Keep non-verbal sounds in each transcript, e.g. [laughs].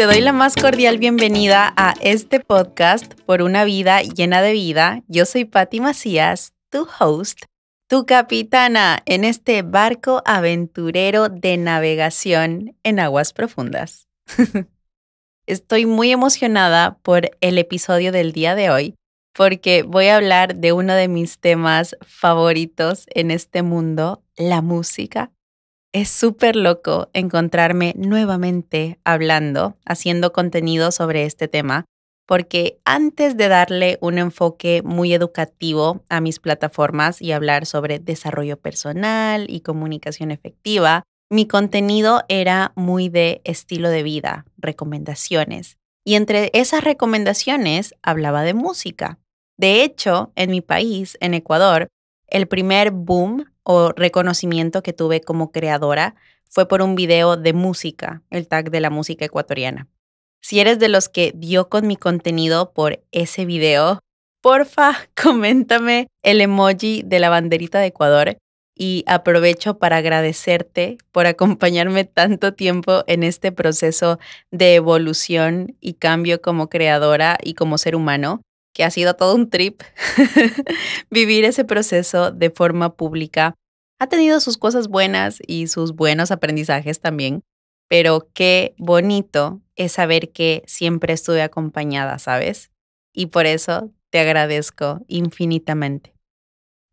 Te doy la más cordial bienvenida a este podcast por una vida llena de vida. Yo soy Patti Macías, tu host, tu capitana en este barco aventurero de navegación en aguas profundas. [laughs] Estoy muy emocionada por el episodio del día de hoy porque voy a hablar de uno de mis temas favoritos en este mundo, la música. Es súper loco encontrarme nuevamente hablando, haciendo contenido sobre este tema, porque antes de darle un enfoque muy educativo a mis plataformas y hablar sobre desarrollo personal y comunicación efectiva, mi contenido era muy de estilo de vida, recomendaciones. Y entre esas recomendaciones hablaba de música. De hecho, en mi país, en Ecuador, el primer boom o reconocimiento que tuve como creadora fue por un video de música, el tag de la música ecuatoriana. Si eres de los que dio con mi contenido por ese video, porfa, [laughs] coméntame el emoji de la banderita de Ecuador y aprovecho para agradecerte por acompañarme tanto tiempo en este proceso de evolución y cambio como creadora y como ser humano que ha sido todo un trip, [laughs] vivir ese proceso de forma pública. Ha tenido sus cosas buenas y sus buenos aprendizajes también, pero qué bonito es saber que siempre estuve acompañada, ¿sabes? Y por eso te agradezco infinitamente.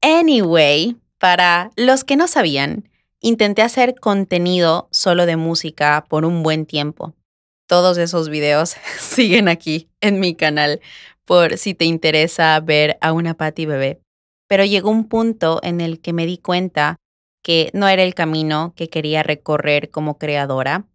Anyway, para los que no sabían, intenté hacer contenido solo de música por un buen tiempo, todos esos videos [laughs] siguen aquí en mi canal por si te interesa ver a una Patty bebé. Pero llegó un punto en el que me di cuenta que no era el camino que quería recorrer como creadora.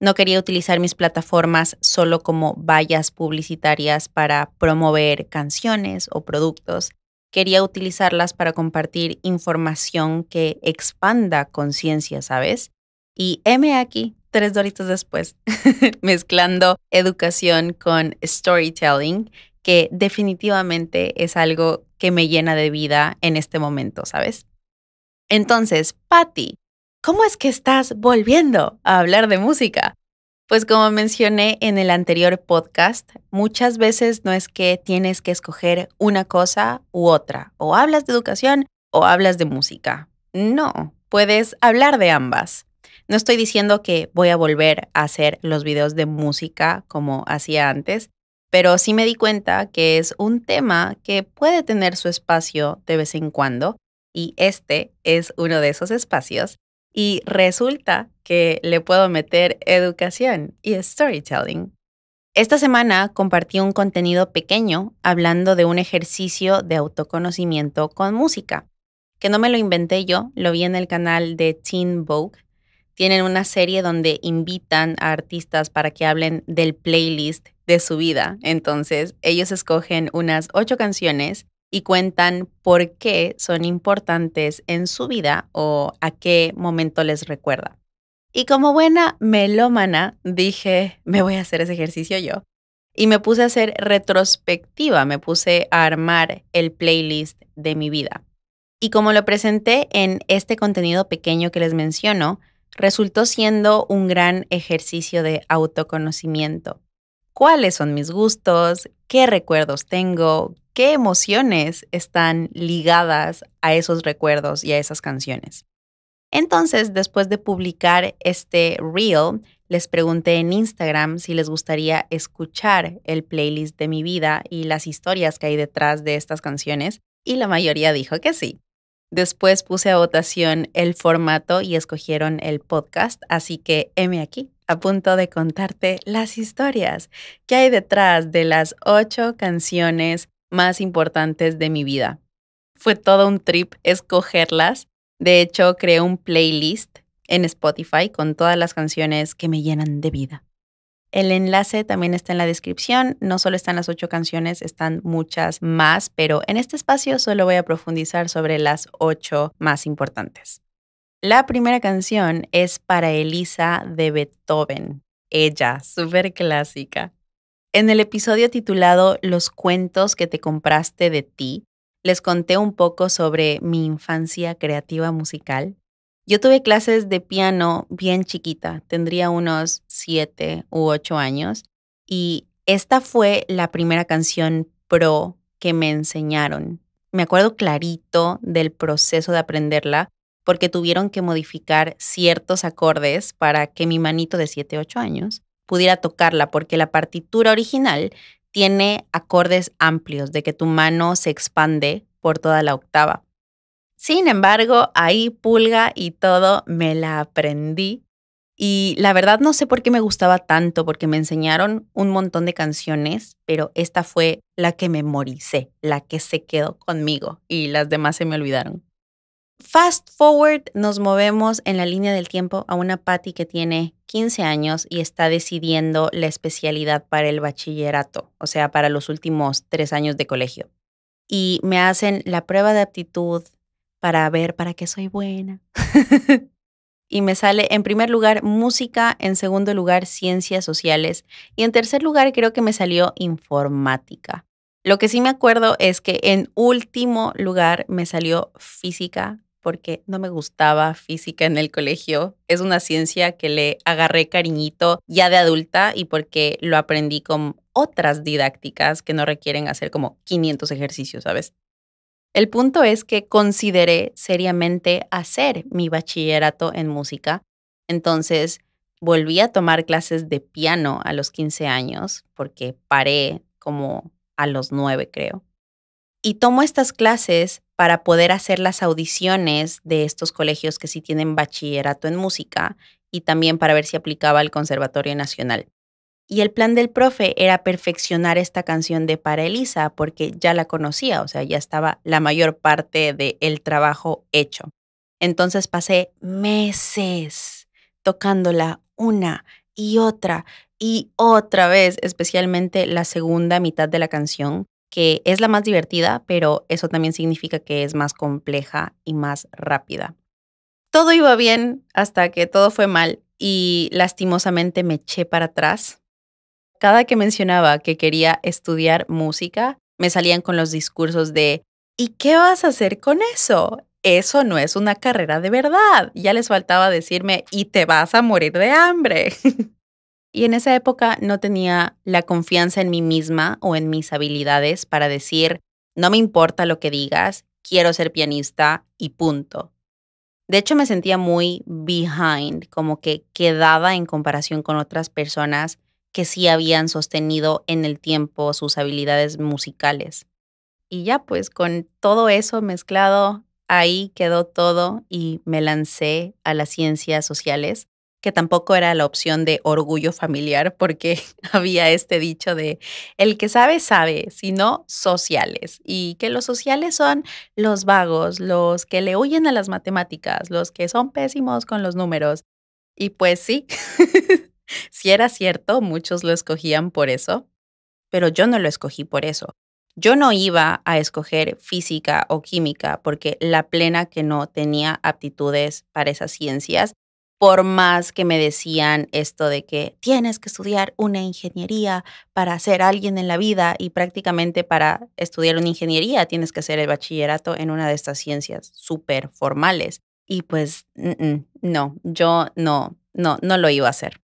No quería utilizar mis plataformas solo como vallas publicitarias para promover canciones o productos. Quería utilizarlas para compartir información que expanda conciencia, ¿sabes? Y heme aquí, tres doritos después, [laughs] mezclando educación con storytelling, que definitivamente es algo que me llena de vida en este momento, ¿sabes? Entonces, Patty, ¿cómo es que estás volviendo a hablar de música? Pues como mencioné en el anterior podcast, muchas veces no es que tienes que escoger una cosa u otra, o hablas de educación o hablas de música. No, puedes hablar de ambas. No estoy diciendo que voy a volver a hacer los videos de música como hacía antes, pero sí me di cuenta que es un tema que puede tener su espacio de vez en cuando y este es uno de esos espacios y resulta que le puedo meter educación y storytelling. Esta semana compartí un contenido pequeño hablando de un ejercicio de autoconocimiento con música, que no me lo inventé yo, lo vi en el canal de Teen Vogue tienen una serie donde invitan a artistas para que hablen del playlist de su vida. Entonces, ellos escogen unas ocho canciones y cuentan por qué son importantes en su vida o a qué momento les recuerda. Y como buena melómana, dije, me voy a hacer ese ejercicio yo. Y me puse a hacer retrospectiva, me puse a armar el playlist de mi vida. Y como lo presenté en este contenido pequeño que les menciono, resultó siendo un gran ejercicio de autoconocimiento. ¿Cuáles son mis gustos? ¿Qué recuerdos tengo? ¿Qué emociones están ligadas a esos recuerdos y a esas canciones? Entonces, después de publicar este reel, les pregunté en Instagram si les gustaría escuchar el playlist de mi vida y las historias que hay detrás de estas canciones y la mayoría dijo que sí. Después puse a votación el formato y escogieron el podcast, así que heme aquí, a punto de contarte las historias que hay detrás de las ocho canciones más importantes de mi vida. Fue todo un trip escogerlas. De hecho, creé un playlist en Spotify con todas las canciones que me llenan de vida. El enlace también está en la descripción. No solo están las ocho canciones, están muchas más, pero en este espacio solo voy a profundizar sobre las ocho más importantes. La primera canción es para Elisa de Beethoven. Ella, súper clásica. En el episodio titulado Los cuentos que te compraste de ti, les conté un poco sobre mi infancia creativa musical yo tuve clases de piano bien chiquita, tendría unos 7 u ocho años, y esta fue la primera canción pro que me enseñaron. Me acuerdo clarito del proceso de aprenderla porque tuvieron que modificar ciertos acordes para que mi manito de 7, 8 años pudiera tocarla, porque la partitura original tiene acordes amplios, de que tu mano se expande por toda la octava. Sin embargo, ahí pulga y todo me la aprendí. Y la verdad no sé por qué me gustaba tanto, porque me enseñaron un montón de canciones, pero esta fue la que memoricé, la que se quedó conmigo y las demás se me olvidaron. Fast forward, nos movemos en la línea del tiempo a una Patty que tiene 15 años y está decidiendo la especialidad para el bachillerato, o sea, para los últimos tres años de colegio. Y me hacen la prueba de aptitud, para ver para qué soy buena. y me sale en primer lugar música, en segundo lugar ciencias sociales y en tercer lugar creo que me salió informática. Lo que sí me acuerdo es que en último lugar me salió física porque no me gustaba física en el colegio. Es una ciencia que le agarré cariñito ya de adulta y porque lo aprendí con otras didácticas que no requieren hacer como 500 ejercicios, ¿sabes? El punto es que consideré seriamente hacer mi bachillerato en música. Entonces volví a tomar clases de piano a los 15 años porque paré como a los 9 creo. Y tomo estas clases para poder hacer las audiciones de estos colegios que sí tienen bachillerato en música y también para ver si aplicaba al Conservatorio Nacional. Y el plan del profe era perfeccionar esta canción de Para Elisa, porque ya la conocía, o sea, ya estaba la mayor parte del trabajo hecho. Entonces pasé meses tocándola una y otra y otra vez, especialmente la segunda mitad de la canción, que es la más divertida, pero eso también significa que es más compleja y más rápida. Todo iba bien hasta que todo fue mal y lastimosamente me eché para atrás cada que mencionaba que quería estudiar música, me salían con los discursos de ¿y qué vas a hacer con eso? Eso no es una carrera de verdad. Ya les faltaba decirme y te vas a morir de hambre. [laughs] y en esa época no tenía la confianza en mí misma o en mis habilidades para decir, no me importa lo que digas, quiero ser pianista y punto. De hecho, me sentía muy behind, como que quedaba en comparación con otras personas que sí habían sostenido en el tiempo sus habilidades musicales. Y ya pues con todo eso mezclado, ahí quedó todo y me lancé a las ciencias sociales, que tampoco era la opción de orgullo familiar porque [laughs] había este dicho de el que sabe sabe, sino sociales. Y que los sociales son los vagos, los que le huyen a las matemáticas, los que son pésimos con los números. Y pues sí. [laughs] si era cierto, muchos lo escogían por eso, pero yo no lo escogí por eso. Yo no iba a escoger física o química porque la plena que no tenía aptitudes para esas ciencias, por más que me decían esto de que tienes que estudiar una ingeniería para ser alguien en la vida y prácticamente para estudiar una ingeniería tienes que hacer el bachillerato en una de estas ciencias súper formales. Y pues mm, mm, no, yo no, no, no lo iba a hacer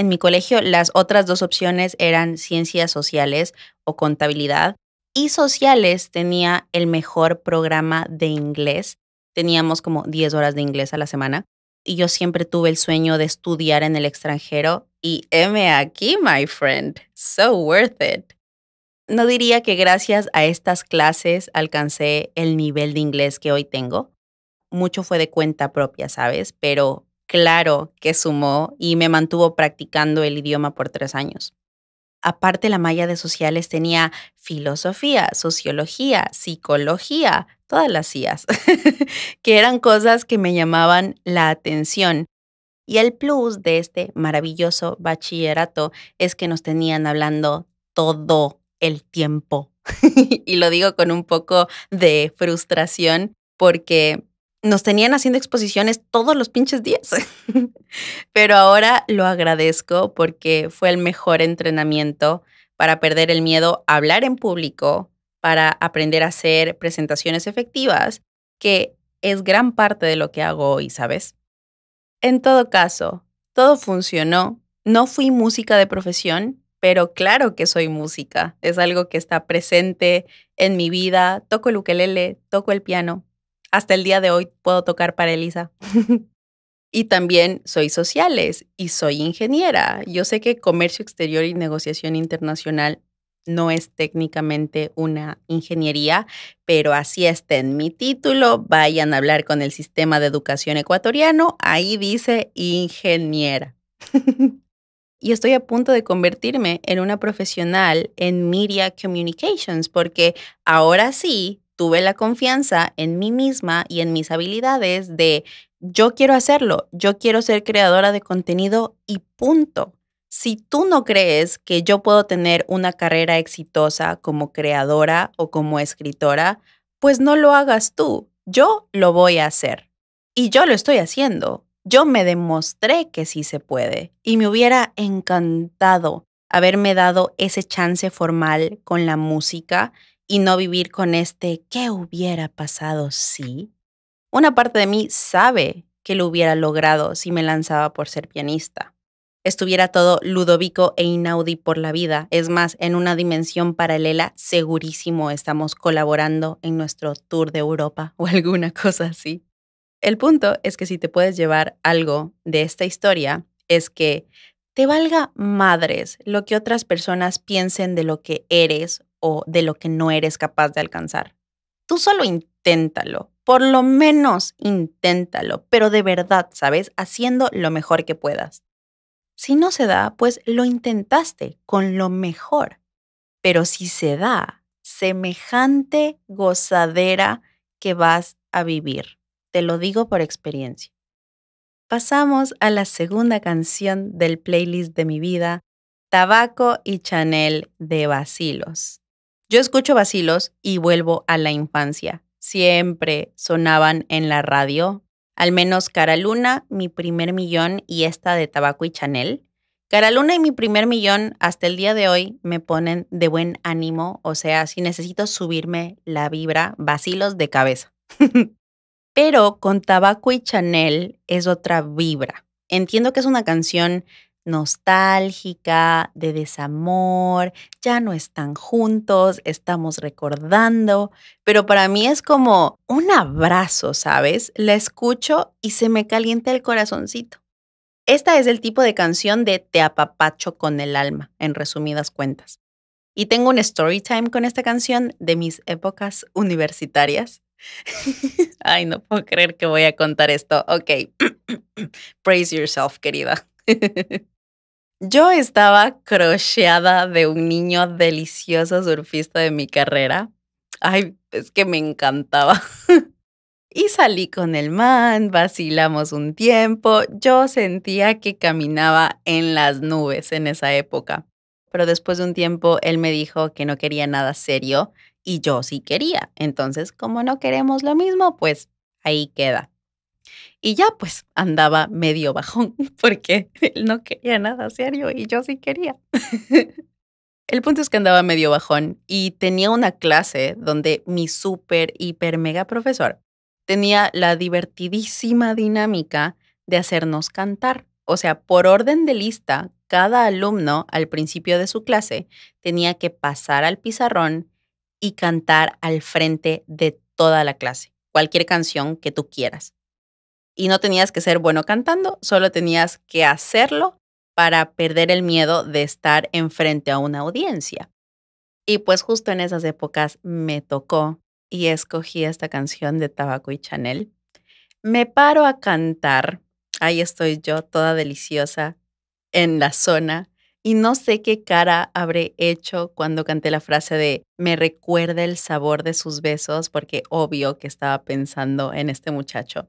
en mi colegio las otras dos opciones eran ciencias sociales o contabilidad. Y sociales tenía el mejor programa de inglés. Teníamos como 10 horas de inglés a la semana. Y yo siempre tuve el sueño de estudiar en el extranjero. Y heme aquí, my friend. So worth it. No diría que gracias a estas clases alcancé el nivel de inglés que hoy tengo. Mucho fue de cuenta propia, ¿sabes? Pero claro que sumó y me mantuvo practicando el idioma por tres años. Aparte, la malla de sociales tenía filosofía, sociología, psicología, todas las CIAS, [laughs] que eran cosas que me llamaban la atención. Y el plus de este maravilloso bachillerato es que nos tenían hablando todo el tiempo. [laughs] y lo digo con un poco de frustración porque nos tenían haciendo exposiciones todos los pinches días. [laughs] Pero ahora lo agradezco porque fue el mejor entrenamiento para perder el miedo a hablar en público, para aprender a hacer presentaciones efectivas, que es gran parte de lo que hago hoy, ¿sabes? En todo caso, todo funcionó. No fui música de profesión, pero claro que soy música. Es algo que está presente en mi vida. Toco el ukelele, toco el piano, hasta el día de hoy puedo tocar para Elisa. [laughs] y también soy sociales y soy ingeniera. Yo sé que comercio exterior y negociación internacional no es técnicamente una ingeniería, pero así está en mi título. Vayan a hablar con el sistema de educación ecuatoriano. Ahí dice ingeniera. [laughs] y estoy a punto de convertirme en una profesional en Media Communications porque ahora sí tuve la confianza en mí misma y en mis habilidades de yo quiero hacerlo, yo quiero ser creadora de contenido y punto. Si tú no crees que yo puedo tener una carrera exitosa como creadora o como escritora, pues no lo hagas tú, yo lo voy a hacer. Y yo lo estoy haciendo. Yo me demostré que sí se puede y me hubiera encantado haberme dado ese chance formal con la música y no vivir con este ¿qué hubiera pasado si? Una parte de mí sabe que lo hubiera logrado si me lanzaba por ser pianista. Estuviera todo ludovico e inaudi por la vida. Es más, en una dimensión paralela, segurísimo estamos colaborando en nuestro tour de Europa [laughs] o alguna cosa así. El punto es que si te puedes llevar algo de esta historia, es que te valga madres lo que otras personas piensen de lo que eres o de lo que no eres capaz de alcanzar. Tú solo inténtalo, por lo menos inténtalo, pero de verdad, ¿sabes? Haciendo lo mejor que puedas. Si no se da, pues lo intentaste con lo mejor. Pero si se da, semejante gozadera que vas a vivir. Te lo digo por experiencia. Pasamos a la segunda canción del playlist de mi vida, Tabaco y Chanel de Basilos. Yo escucho vacilos y vuelvo a la infancia. Siempre sonaban en la radio, al menos Cara Luna, mi primer millón y esta de Tabaco y Chanel. Cara Luna y mi primer millón hasta el día de hoy me ponen de buen ánimo, o sea, si necesito subirme la vibra, vacilos de cabeza. [laughs] Pero con Tabaco y Chanel es otra vibra. Entiendo que es una canción nostálgica, de desamor, ya no están juntos, estamos recordando, pero para mí es como un abrazo, ¿sabes? La escucho y se me calienta el corazoncito. Esta es el tipo de canción de Te apapacho con el alma, en resumidas cuentas. Y tengo un story time con esta canción de mis épocas universitarias. [laughs] Ay, no puedo creer que voy a contar esto. Ok, praise [clears throat] yourself, querida. [laughs] Yo estaba crocheada de un niño delicioso surfista de mi carrera. Ay, es que me encantaba. [laughs] y salí con el man, vacilamos un tiempo. Yo sentía que caminaba en las nubes en esa época. Pero después de un tiempo, él me dijo que no quería nada serio y yo sí quería. Entonces, como no queremos lo mismo, pues ahí queda. Y ya pues andaba medio bajón [laughs] porque él no quería nada serio y yo sí quería. [laughs] El punto es que andaba medio bajón y tenía una clase donde mi súper, hiper, mega profesor tenía la divertidísima dinámica de hacernos cantar. O sea, por orden de lista, cada alumno al principio de su clase tenía que pasar al pizarrón y cantar al frente de toda la clase, cualquier canción que tú quieras y no tenías que ser bueno cantando, solo tenías que hacerlo para perder el miedo de estar enfrente a una audiencia. Y pues justo en esas épocas me tocó y escogí esta canción de Tabaco y Chanel. Me paro a cantar, ahí estoy yo toda deliciosa en la zona y no sé qué cara habré hecho cuando canté la frase de me recuerda el sabor de sus besos, porque obvio que estaba pensando en este muchacho.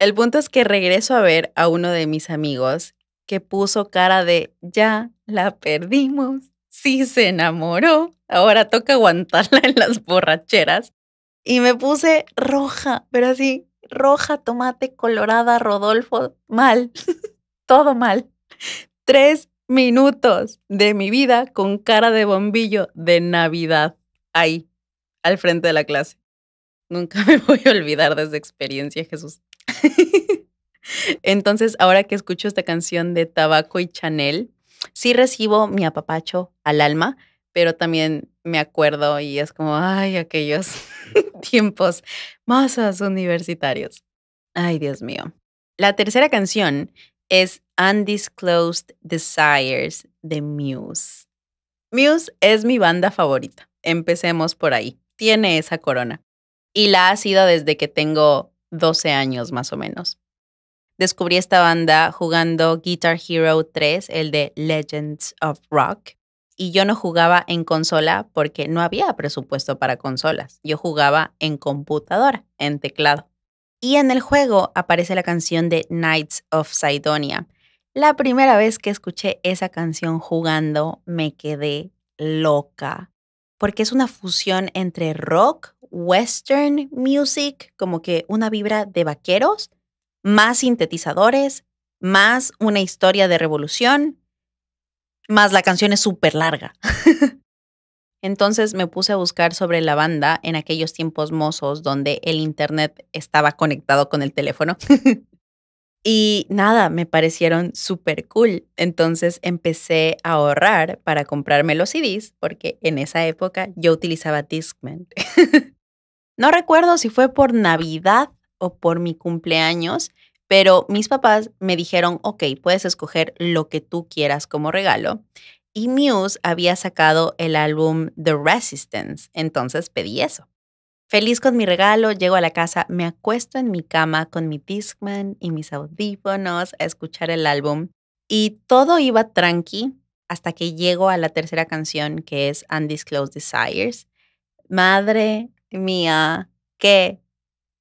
El punto es que regreso a ver a uno de mis amigos que puso cara de ya la perdimos, sí se enamoró, ahora toca aguantarla en las borracheras. Y me puse roja, pero así, roja, tomate, colorada, Rodolfo, mal, [laughs] todo mal. Tres minutos de mi vida con cara de bombillo de Navidad ahí, al frente de la clase. Nunca me [laughs] voy a olvidar de esa experiencia, Jesús. [laughs] Entonces, ahora que escucho esta canción de Tabaco y Chanel, sí recibo mi apapacho al alma, pero también me acuerdo y es como, ay, aquellos [laughs] tiempos masas universitarios. Ay, Dios mío. La tercera canción es Undisclosed Desires de Muse. Muse es mi banda favorita. Empecemos por ahí. Tiene esa corona. Y la ha sido desde que tengo 12 años más o menos. Descubrí esta banda jugando Guitar Hero 3, el de Legends of Rock, y yo no jugaba en consola porque no había presupuesto para consolas. Yo jugaba en computadora, en teclado. Y en el juego aparece la canción de Knights of Sidonia. La primera vez que escuché esa canción jugando me quedé loca, porque es una fusión entre rock, western music, como que una vibra de vaqueros, más sintetizadores, más una historia de revolución, más la canción es súper larga. [laughs] Entonces me puse a buscar sobre la banda en aquellos tiempos mozos donde el internet estaba conectado con el teléfono. [laughs] y nada, me parecieron súper cool. Entonces empecé a ahorrar para comprarme los CDs porque en esa época yo utilizaba Discman. [laughs] no recuerdo si fue por Navidad o por mi cumpleaños, pero mis papás me dijeron, ok, puedes escoger lo que tú quieras como regalo y Muse había sacado el álbum The Resistance, entonces pedí eso. Feliz con mi regalo, llego a la casa, me acuesto en mi cama con mi Discman y mis audífonos a escuchar el álbum y todo iba tranqui hasta que llego a la tercera canción que es Undisclosed Desires. Madre mía, qué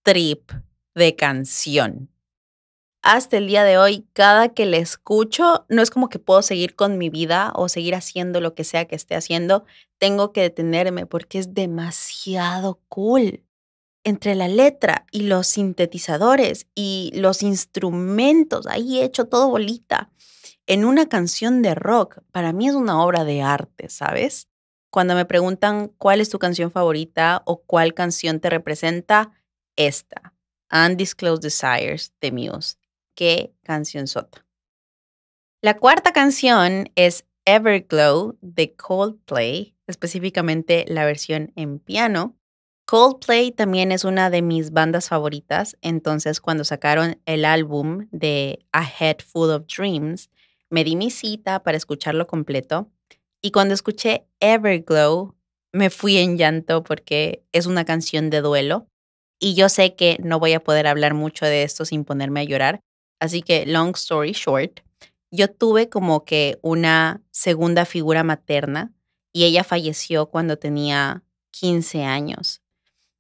trip de canción hasta el día de hoy, cada que la escucho, no es como que puedo seguir con mi vida o seguir haciendo lo que sea que esté haciendo. Tengo que detenerme porque es demasiado cool. Entre la letra y los sintetizadores y los instrumentos, ahí he hecho todo bolita. En una canción de rock, para mí es una obra de arte, ¿sabes? Cuando me preguntan cuál es tu canción favorita o cuál canción te representa, esta, Undisclosed Desires de Muse qué canción sota. La cuarta canción es Everglow de Coldplay, específicamente la versión en piano. Coldplay también es una de mis bandas favoritas, entonces cuando sacaron el álbum de A Head Full of Dreams, me di mi cita para escucharlo completo y cuando escuché Everglow me fui en llanto porque es una canción de duelo y yo sé que no voy a poder hablar mucho de esto sin ponerme a llorar, Así que, long story short, yo tuve como que una segunda figura materna y ella falleció cuando tenía 15 años.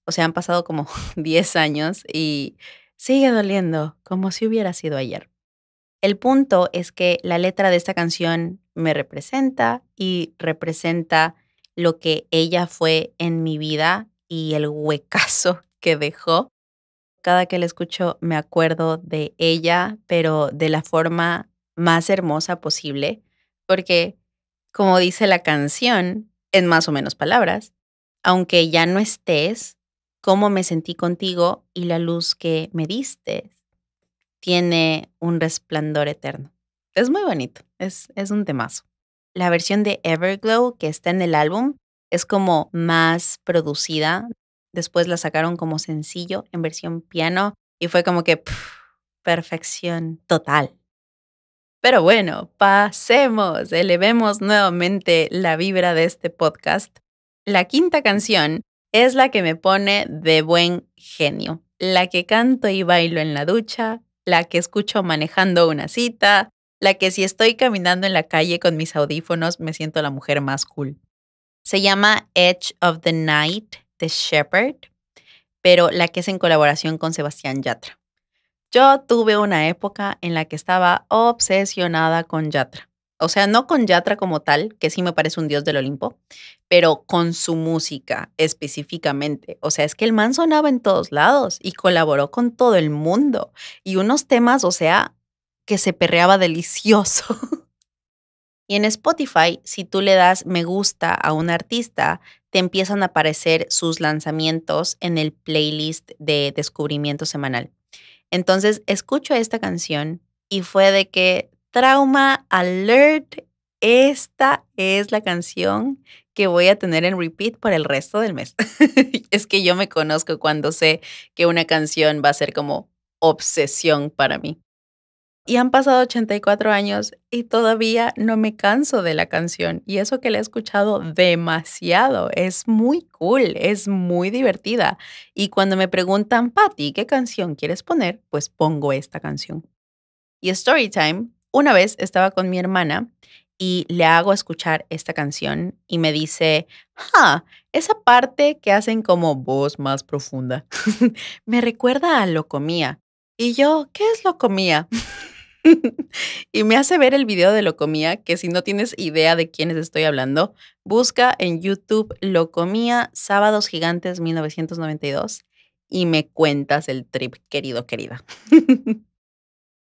O sea, han pasado como 10 [laughs] años y sigue doliendo, como si hubiera sido ayer. El punto es que la letra de esta canción me representa y representa lo que ella fue en mi vida y el huecazo [laughs] que dejó cada que la escucho me acuerdo de ella, pero de la forma más hermosa posible, porque como dice la canción, en más o menos palabras, aunque ya no estés, cómo me sentí contigo y la luz que me diste tiene un resplandor eterno. Es muy bonito, es, es un temazo. La versión de Everglow que está en el álbum es como más producida, Después la sacaron como sencillo en versión piano y fue como que perfección total. Pero bueno, pasemos, elevemos nuevamente la vibra de este podcast. La quinta canción es la que me pone de buen genio, la que canto y bailo en la ducha, la que escucho manejando una cita, la que si estoy caminando en la calle con mis audífonos me siento la mujer más cool. Se llama Edge of the Night The Shepherd, pero la que es en colaboración con Sebastián Yatra. Yo tuve una época en la que estaba obsesionada con Yatra. O sea, no con Yatra como tal, que sí me parece un dios del Olimpo, pero con su música específicamente. O sea, es que el man sonaba en todos lados y colaboró con todo el mundo. Y unos temas, o sea, que se perreaba delicioso. [laughs] Y en Spotify, si tú le das me gusta a un artista, te empiezan a aparecer sus lanzamientos en el playlist de descubrimiento semanal. Entonces, escucho esta canción y fue de que trauma alert, esta es la canción que voy a tener en repeat por el resto del mes. [laughs] es que yo me conozco cuando sé que una canción va a ser como obsesión para mí. Y han pasado 84 años y todavía no me canso de la canción. Y eso que la he escuchado demasiado. Es muy cool, es muy divertida. Y cuando me preguntan, Patty, ¿qué canción quieres poner? Pues pongo esta canción. Y Storytime, una vez estaba con mi hermana y le hago escuchar esta canción y me dice, ah, esa parte que hacen como voz más profunda, [laughs] me recuerda a Locomía. Y yo, ¿qué es Locomía? [laughs] [laughs] y me hace ver el video de Locomía, que si no tienes idea de quiénes estoy hablando, busca en YouTube Locomía Sábados Gigantes 1992 y me cuentas el trip, querido, querida. [laughs]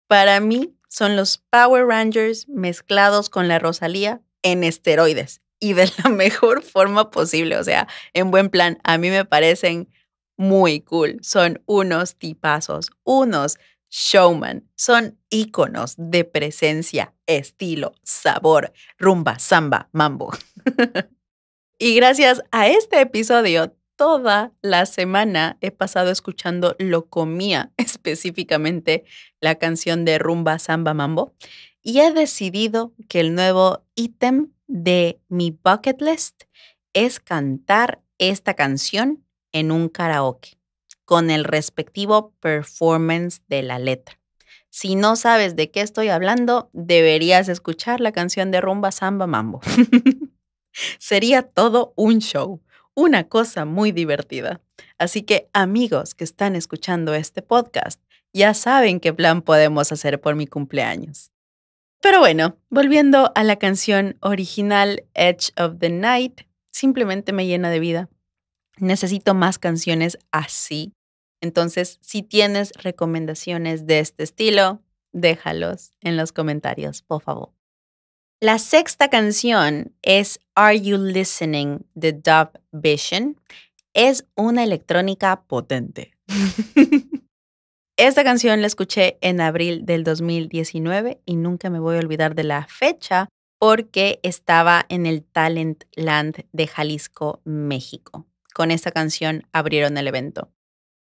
Para mí son los Power Rangers mezclados con la Rosalía en esteroides y de la [laughs] mejor forma posible, o sea, en buen plan, a mí me parecen muy cool, son unos tipazos, unos showman. Son íconos de presencia, estilo, sabor, rumba, samba, mambo. [laughs] y gracias a este episodio, toda la semana he pasado escuchando Lo Comía, [laughs] específicamente la canción de rumba, samba, mambo. Y he decidido que el nuevo ítem de mi bucket list es cantar esta canción en un karaoke con el respectivo performance de la letra. Si no sabes de qué estoy hablando, deberías escuchar la canción de rumba samba mambo. [laughs] Sería todo un show, una cosa muy divertida. Así que amigos que están escuchando este podcast, ya saben qué plan podemos hacer por mi cumpleaños. Pero bueno, volviendo a la canción original Edge of the Night, simplemente me llena de vida necesito más canciones así. Entonces, si tienes recomendaciones de este estilo, déjalos en los comentarios, por favor. La sexta canción es Are You Listening de Dub Vision. Es una electrónica potente. [laughs] Esta canción la escuché en abril del 2019 y nunca me voy a olvidar de la fecha porque estaba en el Talent Land de Jalisco, México con esta canción abrieron el evento.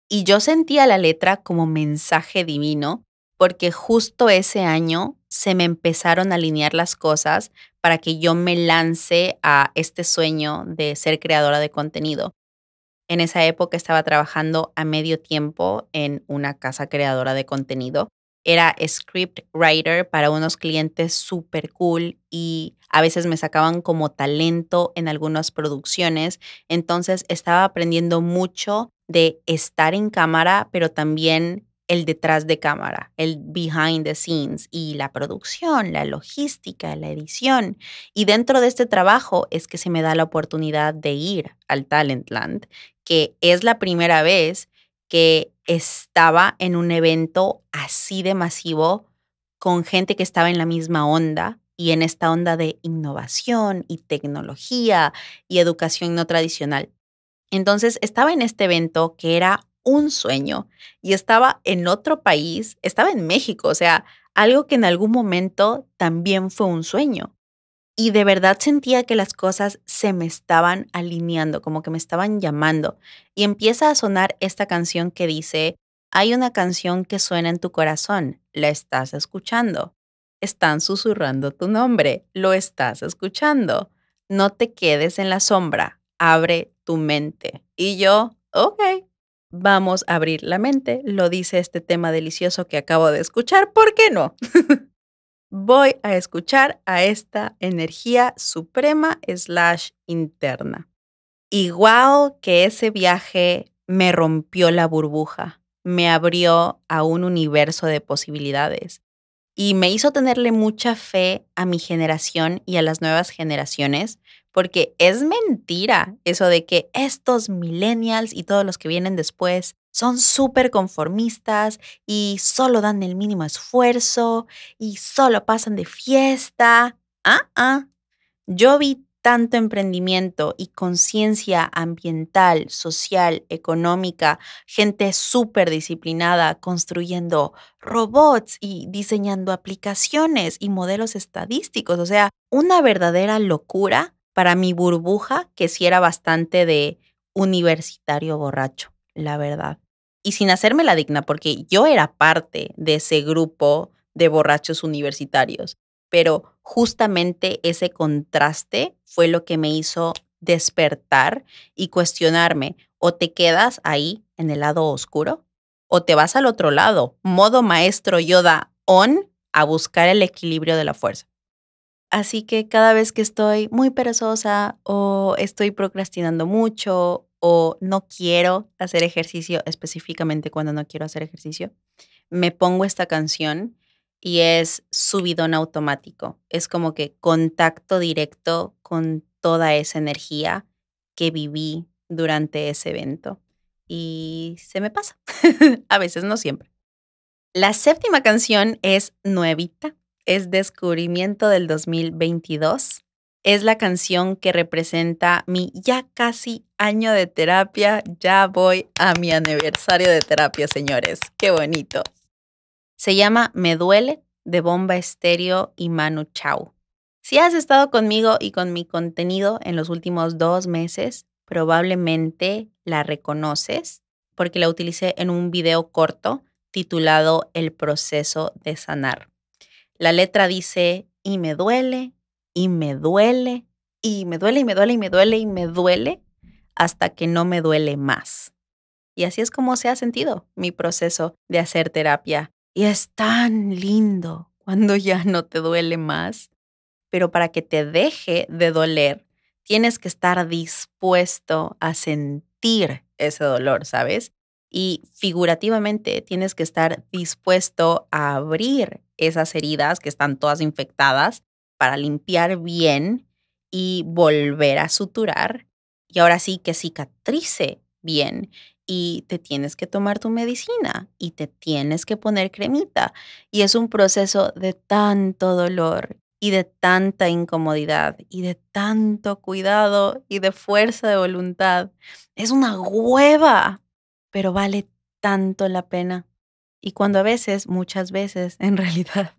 Y yo sentía la letra como mensaje divino porque justo ese año se me empezaron a alinear las cosas para que yo me lance a este sueño de ser creadora de contenido. En esa época estaba trabajando a medio tiempo en una casa creadora de contenido era script writer para unos clientes súper cool y a veces me sacaban como talento en algunas producciones. Entonces estaba aprendiendo mucho de estar en cámara, pero también el detrás de cámara, el behind the scenes y la producción, la logística, la edición. Y dentro de este trabajo es que se me da la oportunidad de ir al Talentland, que es la primera vez que estaba en un evento así de masivo con gente que estaba en la misma onda y en esta onda de innovación y tecnología y educación no tradicional. Entonces estaba en este evento que era un sueño y estaba en otro país, estaba en México, o sea, algo que en algún momento también fue un sueño y de verdad sentía que las cosas se me estaban alineando, como que me estaban llamando. Y empieza a sonar esta canción que dice, hay una canción que suena en tu corazón, la estás escuchando. Están susurrando tu nombre, lo estás escuchando. No te quedes en la sombra, abre tu mente. Y yo, ok, vamos a abrir la mente, lo dice este tema delicioso que acabo de escuchar, ¿por qué no? [laughs] voy a escuchar a esta energía suprema slash interna. Igual que ese viaje me rompió la burbuja, me abrió a un universo de posibilidades y me hizo tenerle mucha fe a mi generación y a las nuevas generaciones, porque es mentira eso de que estos millennials y todos los que vienen después son súper conformistas y solo dan el mínimo esfuerzo y solo pasan de fiesta. Ah, ah. Yo vi tanto emprendimiento y conciencia ambiental, social, económica, gente súper disciplinada construyendo robots y diseñando aplicaciones y modelos estadísticos. O sea, una verdadera locura para mi burbuja que sí era bastante de universitario borracho la verdad. Y sin hacerme la digna, porque yo era parte de ese grupo de borrachos universitarios, pero justamente ese contraste fue lo que me hizo despertar y cuestionarme, o te quedas ahí en el lado oscuro, o te vas al otro lado, modo maestro Yoda on, a buscar el equilibrio de la fuerza. Así que cada vez que estoy muy perezosa o estoy procrastinando mucho o no quiero hacer ejercicio, específicamente cuando no quiero hacer ejercicio, me pongo esta canción y es subidón automático. Es como que contacto directo con toda esa energía que viví durante ese evento. Y se me pasa. [laughs] A veces, no siempre. La séptima canción es Nuevita. Es Descubrimiento del 2022 es la canción que representa mi ya casi año de terapia. Ya voy a mi aniversario de terapia, señores. Qué bonito. Se llama Me Duele de Bomba Estéreo y Manu Chao. Si has estado conmigo y con mi contenido en los últimos dos meses, probablemente la reconoces porque la utilicé en un video corto titulado El proceso de sanar. La letra dice, y me duele, y me duele y me duele y me duele y me duele y me duele hasta que no me duele más. Y así es como se ha sentido mi proceso de hacer terapia. Y es tan lindo cuando ya no te duele más. Pero para que te deje de doler, tienes que estar dispuesto a sentir ese dolor, ¿sabes? Y figurativamente tienes que estar dispuesto a abrir esas heridas que están todas infectadas para limpiar bien y volver a suturar. Y ahora sí que cicatrice bien y te tienes que tomar tu medicina y te tienes que poner cremita. Y es un proceso de tanto dolor y de tanta incomodidad y de tanto cuidado y de fuerza de voluntad. Es una hueva, pero vale tanto la pena. Y cuando a veces, muchas veces en [laughs] realidad,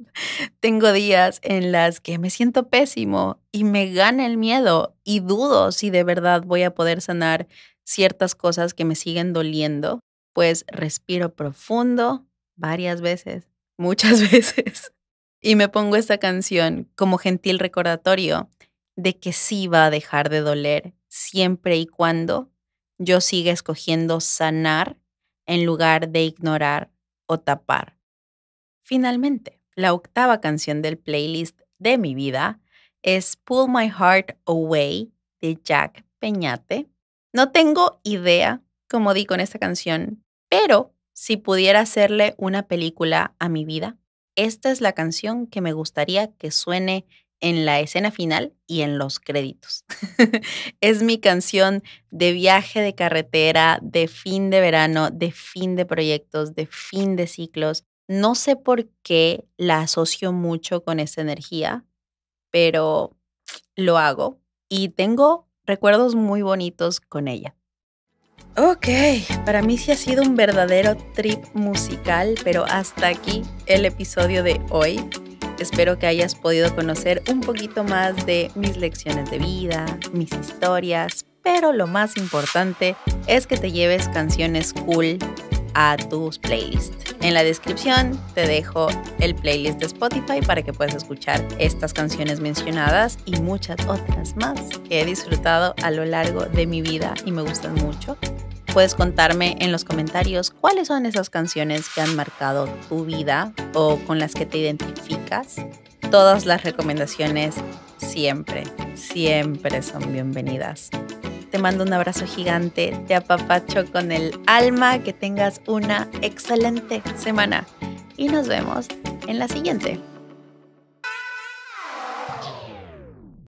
tengo días en las que me siento pésimo y me gana el miedo y dudo si de verdad voy a poder sanar ciertas cosas que me siguen doliendo, pues respiro profundo varias veces, [laughs] muchas veces. Y me pongo esta canción como gentil recordatorio de que sí va a dejar de doler siempre y cuando yo siga escogiendo sanar en lugar de ignorar o tapar. Finalmente, la octava canción del playlist de mi vida es Pull My Heart Away de Jack Peñate. No tengo idea cómo di con esta canción, pero si pudiera hacerle una película a mi vida, esta es la canción que me gustaría que suene en la escena final y en los créditos. [laughs] es mi canción de viaje de carretera, de fin de verano, de fin de proyectos, de fin de ciclos. No sé por qué la asocio mucho con esa energía, pero lo hago y tengo recuerdos muy bonitos con ella. Ok, para mí sí ha sido un verdadero trip musical, pero hasta aquí el episodio de hoy. Espero que hayas podido conocer un poquito más de mis lecciones de vida, mis historias, pero lo más importante es que te lleves canciones cool a tus playlists. En la descripción te dejo el playlist de Spotify para que puedas escuchar estas canciones mencionadas y muchas otras más que he disfrutado a lo largo de mi vida y me gustan mucho. Puedes contarme en los comentarios cuáles son esas canciones que han marcado tu vida o con las que te identificas. Todas las recomendaciones siempre, siempre son bienvenidas. Te mando un abrazo gigante, te apapacho con el alma, que tengas una excelente semana y nos vemos en la siguiente.